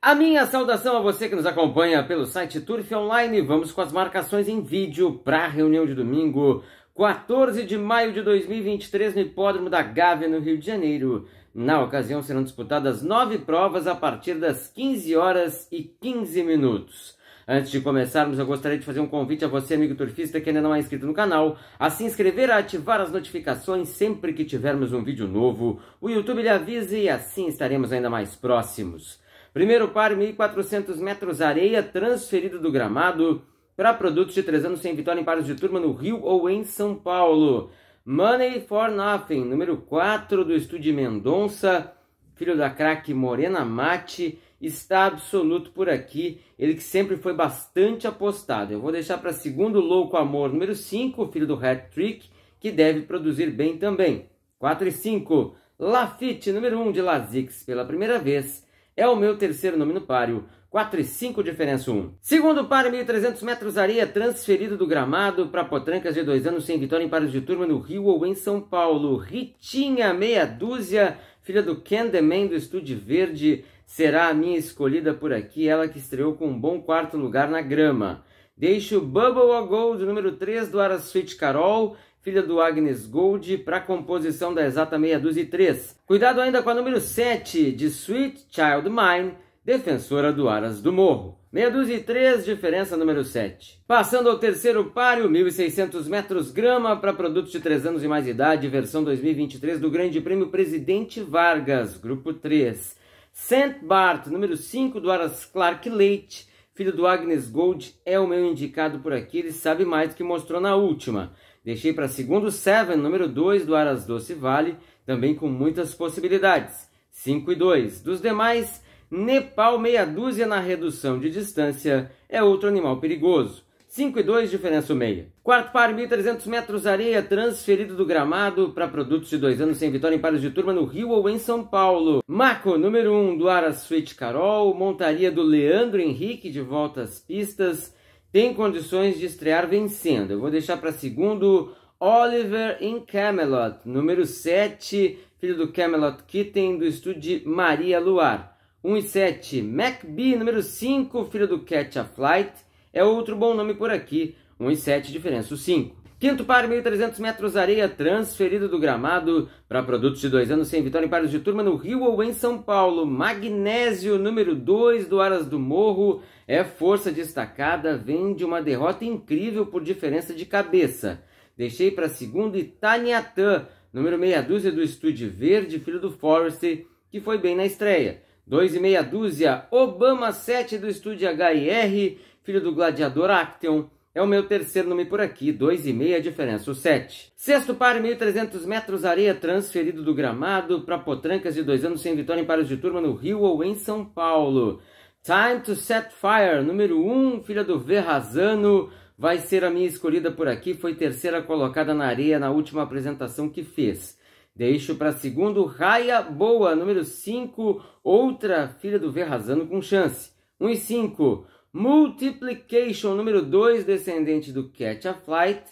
A minha saudação a você que nos acompanha pelo site Turf Online. Vamos com as marcações em vídeo para a reunião de domingo, 14 de maio de 2023, no Hipódromo da Gávea, no Rio de Janeiro. Na ocasião serão disputadas nove provas a partir das 15 horas e 15 minutos. Antes de começarmos, eu gostaria de fazer um convite a você, amigo turfista, que ainda não é inscrito no canal, a se inscrever, a ativar as notificações sempre que tivermos um vídeo novo. O YouTube lhe avisa e assim estaremos ainda mais próximos. Primeiro par, 1.400 metros areia, transferido do gramado para produtos de três anos sem vitória em pares de turma no Rio ou em São Paulo. Money for Nothing, número 4 do estúdio Mendonça, filho da craque Morena Mate, está absoluto por aqui. Ele que sempre foi bastante apostado. Eu vou deixar para segundo Louco Amor, número 5, filho do Hat Trick, que deve produzir bem também. 4 e 5. Lafitte número 1 um de Lazix, pela primeira vez é o meu terceiro nome no páreo. 4 e 5, diferença 1. Segundo par, 1.300 metros areia, transferido do gramado para Potrancas de dois anos sem vitória em pares de turma no Rio ou em São Paulo. Ritinha, meia dúzia, filha do Ken Candyman do Estúdio Verde, será a minha escolhida por aqui, ela que estreou com um bom quarto lugar na grama. Deixo Bubble a Gold, número 3 do Arasuite Carol, filha do Agnes Gold, para a composição da Exata Meia Dúzia e três. Cuidado ainda com a número 7, de Sweet Child Mine, defensora do Aras do Morro. Meia dúzia e três, diferença número 7. Passando ao terceiro páreo, 1.600 metros grama para produtos de 3 anos e mais idade, versão 2023 do Grande Prêmio Presidente Vargas, grupo 3. Saint Bart, número 5 do Aras Clark Leite, filho do Agnes Gold, é o meu indicado por aqui, ele sabe mais do que mostrou na última. Deixei para segundo Seven, número 2 do Aras Doce Vale, também com muitas possibilidades. 5 e 2. Dos demais, Nepal meia dúzia na redução de distância é outro animal perigoso. 5 e 2, diferença meia. Quarto par, 1.300 metros areia, transferido do gramado para produtos de dois anos sem vitória em pares de turma no Rio ou em São Paulo. Marco, número 1 um, do Aras Suite Carol, montaria do Leandro Henrique de volta às pistas tem condições de estrear vencendo. Eu vou deixar para segundo Oliver in Camelot, número 7, filho do Camelot Kitten, do estúdio Maria Luar. 1 e 7, MacBee, número 5, filho do Catch a Flight, é outro bom nome por aqui. 1 e 7, diferença 5. Quinto par, 1.300 metros areia, transferido do gramado para produtos de dois anos sem vitória em pares de turma no Rio ou em São Paulo. Magnésio, número 2 do Aras do Morro, é força destacada, vem de uma derrota incrível por diferença de cabeça. Deixei para segundo Itaniatã, número meia dúzia do Estúdio Verde, filho do Forrest, que foi bem na estreia. 2 e meia dúzia, Obama 7 do Estúdio HIR, filho do Gladiador Acteon. É o meu terceiro nome por aqui, 2,5 a diferença, o 7. Sexto par, 1.300 metros, areia transferido do gramado para Potrancas de dois anos sem vitória em pares de turma no Rio ou em São Paulo. Time to Set Fire, número 1, um, filha do Verrazano, vai ser a minha escolhida por aqui, foi terceira colocada na areia na última apresentação que fez. Deixo para segundo, Raia Boa, número 5, outra filha do Verrazano com chance. 1 e 5. Multiplication, número 2, descendente do Catch a Flight,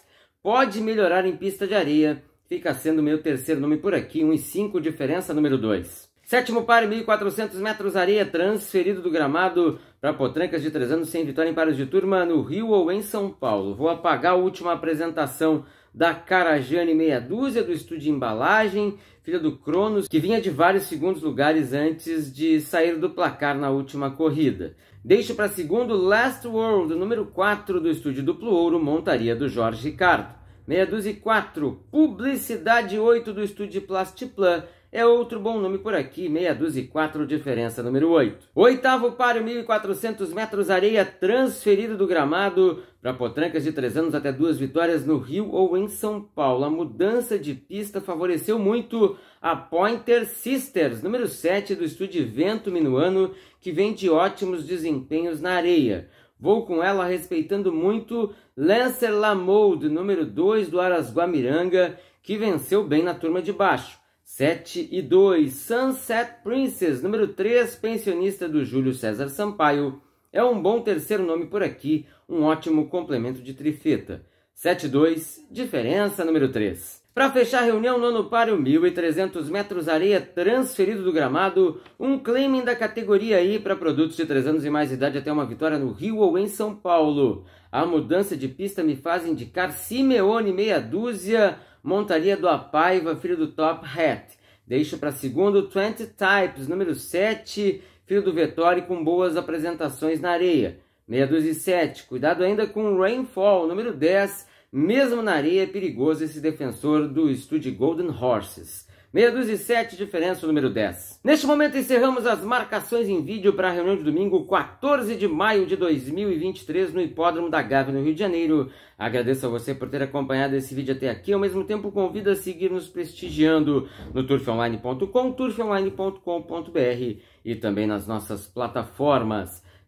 pode melhorar em pista de areia. Fica sendo meu terceiro nome por aqui, 1 e 5, diferença número 2. Sétimo par, 1.400 metros areia, transferido do gramado para Potrancas de 3 anos sem vitória em pares de turma no Rio ou em São Paulo. Vou apagar a última apresentação da Carajane Meia Dúzia, do estúdio de Embalagem, filha do Cronos, que vinha de vários segundos lugares antes de sair do placar na última corrida. Deixo para segundo Last World, número 4 do estúdio Duplo Ouro, montaria do Jorge Ricardo. Meia dúzia e 4, Publicidade 8 do estúdio Plastiplan, é outro bom nome por aqui, meia dúzia e quatro, diferença número 8. Oitavo páreo, 1.400 metros, areia transferido do gramado para potrancas de três anos até duas vitórias no Rio ou em São Paulo. A mudança de pista favoreceu muito a Pointer Sisters, número 7 do estúdio Vento Minuano, que vem de ótimos desempenhos na areia. Vou com ela respeitando muito Lancer Lamode, número 2 do Arasguamiranga, que venceu bem na turma de baixo. 7 e 2, Sunset Princess, número 3, pensionista do Júlio César Sampaio. É um bom terceiro nome por aqui, um ótimo complemento de trifeta. 7-2, e diferença número 3. Para fechar a reunião, nono páreo, 1.300 metros areia transferido do gramado, um claiming da categoria I para produtos de 3 anos e mais idade até uma vitória no Rio ou em São Paulo. A mudança de pista me faz indicar Simeone meia dúzia, montaria do Apaiva, filho do Top Hat. Deixo para segundo 20 Types, número 7, filho do Vettori, com boas apresentações na areia. Meia dúzia e 7. Cuidado ainda com Rainfall, número 10. Mesmo na areia, é perigoso esse defensor do estúdio Golden Horses. Meia dúzia e sete, diferença número 10. Neste momento encerramos as marcações em vídeo para a reunião de domingo 14 de maio de 2023 no Hipódromo da Gávea, no Rio de Janeiro. Agradeço a você por ter acompanhado esse vídeo até aqui. Ao mesmo tempo, convido a seguir nos prestigiando no turfonline.com, turfonline.com.br e também nas nossas plataformas